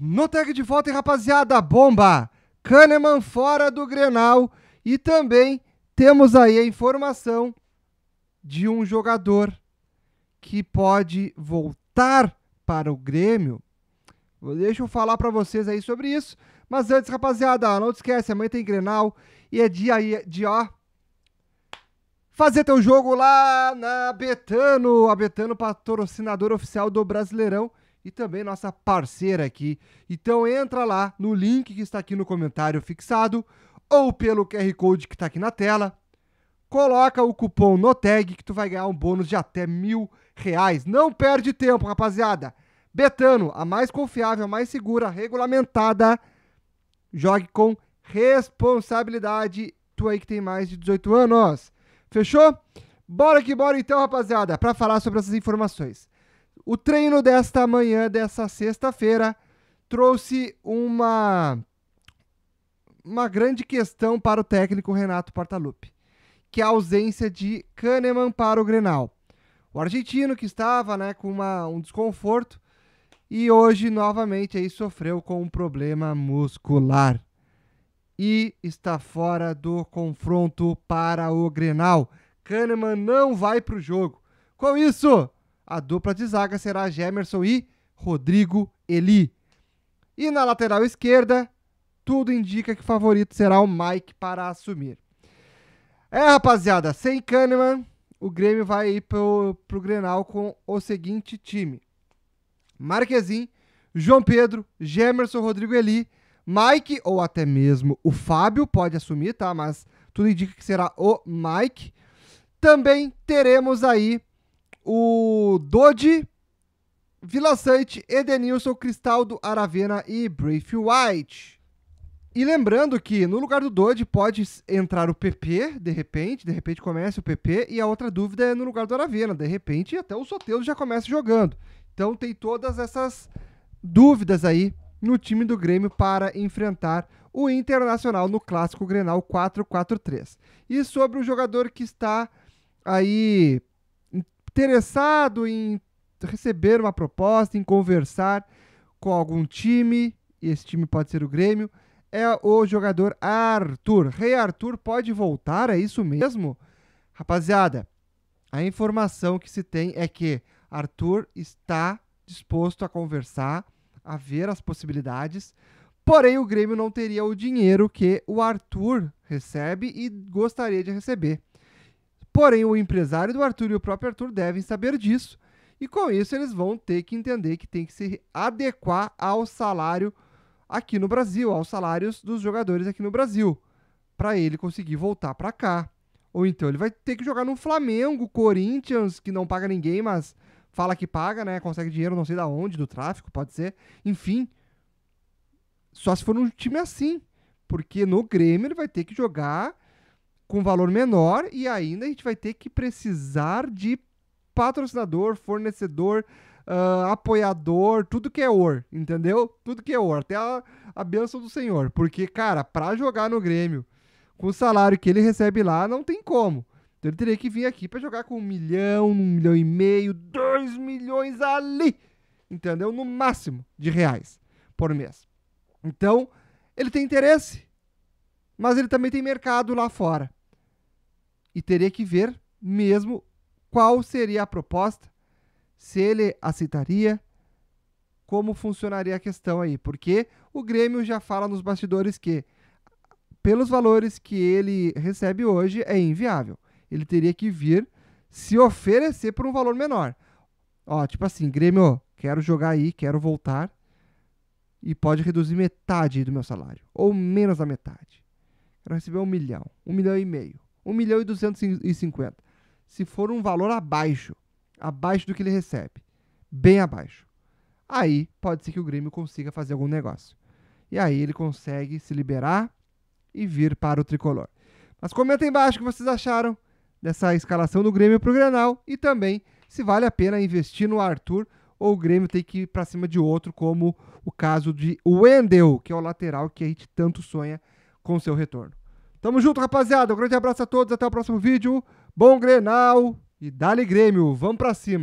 No tag de volta, hein, rapaziada, bomba! Kahneman fora do Grenal e também temos aí a informação de um jogador que pode voltar para o Grêmio. Deixa eu falar para vocês aí sobre isso. Mas antes, rapaziada, não esquece, amanhã tem Grenal e é dia de, ó, fazer teu jogo lá na Betano, a Betano patrocinador oficial do Brasileirão e também nossa parceira aqui. Então entra lá no link que está aqui no comentário fixado ou pelo QR Code que está aqui na tela. Coloca o cupom NOTEG que tu vai ganhar um bônus de até mil reais. Não perde tempo, rapaziada. Betano, a mais confiável, a mais segura, regulamentada. Jogue com responsabilidade. Tu aí que tem mais de 18 anos. Fechou? Bora que bora então, rapaziada, para falar sobre essas informações. O treino desta manhã, dessa sexta-feira, trouxe uma, uma grande questão para o técnico Renato Portaluppi, que é a ausência de Kahneman para o Grenal. O argentino que estava né, com uma, um desconforto e hoje novamente aí sofreu com um problema muscular e está fora do confronto para o Grenal. Kahneman não vai para o jogo. Com isso, a dupla de zaga será Gemerson e Rodrigo Eli. E na lateral esquerda, tudo indica que o favorito será o Mike para assumir. É, rapaziada, sem Kahneman, o Grêmio vai ir pro, pro Grenal com o seguinte time. Marquezin, João Pedro, Gemerson, Rodrigo Eli, Mike ou até mesmo o Fábio pode assumir, tá? Mas tudo indica que será o Mike. Também teremos aí o Dodi, Vila Sante, Edenilson, Cristaldo, Aravena e Brief White. E lembrando que no lugar do Dodi pode entrar o PP, de repente, de repente começa o PP, e a outra dúvida é no lugar do Aravena, de repente até o Soteldo já começa jogando. Então tem todas essas dúvidas aí no time do Grêmio para enfrentar o Internacional no Clássico Grenal 4-4-3. E sobre o jogador que está aí interessado em receber uma proposta, em conversar com algum time, esse time pode ser o Grêmio, é o jogador Arthur. Rei hey, Arthur pode voltar, é isso mesmo? Rapaziada, a informação que se tem é que Arthur está disposto a conversar, a ver as possibilidades, porém o Grêmio não teria o dinheiro que o Arthur recebe e gostaria de receber. Porém, o empresário do Arthur e o próprio Arthur devem saber disso, e com isso eles vão ter que entender que tem que se adequar ao salário aqui no Brasil, aos salários dos jogadores aqui no Brasil, para ele conseguir voltar para cá. Ou então ele vai ter que jogar no Flamengo, Corinthians, que não paga ninguém, mas fala que paga, né? Consegue dinheiro não sei da onde, do tráfico, pode ser. Enfim, só se for um time assim, porque no Grêmio ele vai ter que jogar com valor menor e ainda a gente vai ter que precisar de patrocinador, fornecedor, uh, apoiador, tudo que é or, entendeu? Tudo que é or, até a, a benção do Senhor. Porque, cara, para jogar no Grêmio com o salário que ele recebe lá, não tem como. Então ele teria que vir aqui para jogar com um milhão, um milhão e meio, dois milhões ali, entendeu? No máximo de reais por mês. Então, ele tem interesse, mas ele também tem mercado lá fora e teria que ver mesmo qual seria a proposta, se ele aceitaria, como funcionaria a questão aí, porque o Grêmio já fala nos bastidores que pelos valores que ele recebe hoje é inviável. Ele teria que vir se oferecer por um valor menor. Ó, tipo assim, Grêmio, quero jogar aí, quero voltar e pode reduzir metade do meu salário, ou menos da metade. Quero receber um milhão, um milhão e meio. 1 milhão e 250. Se for um valor abaixo, abaixo do que ele recebe, bem abaixo, aí pode ser que o Grêmio consiga fazer algum negócio. E aí ele consegue se liberar e vir para o tricolor. Mas comenta aí embaixo o que vocês acharam dessa escalação do Grêmio para o Grenal e também se vale a pena investir no Arthur ou o Grêmio tem que ir para cima de outro, como o caso de Wendel, que é o lateral que a gente tanto sonha com seu retorno. Tamo junto, rapaziada. Um grande abraço a todos. Até o próximo vídeo. Bom Grenal e dale Grêmio. Vamos pra cima.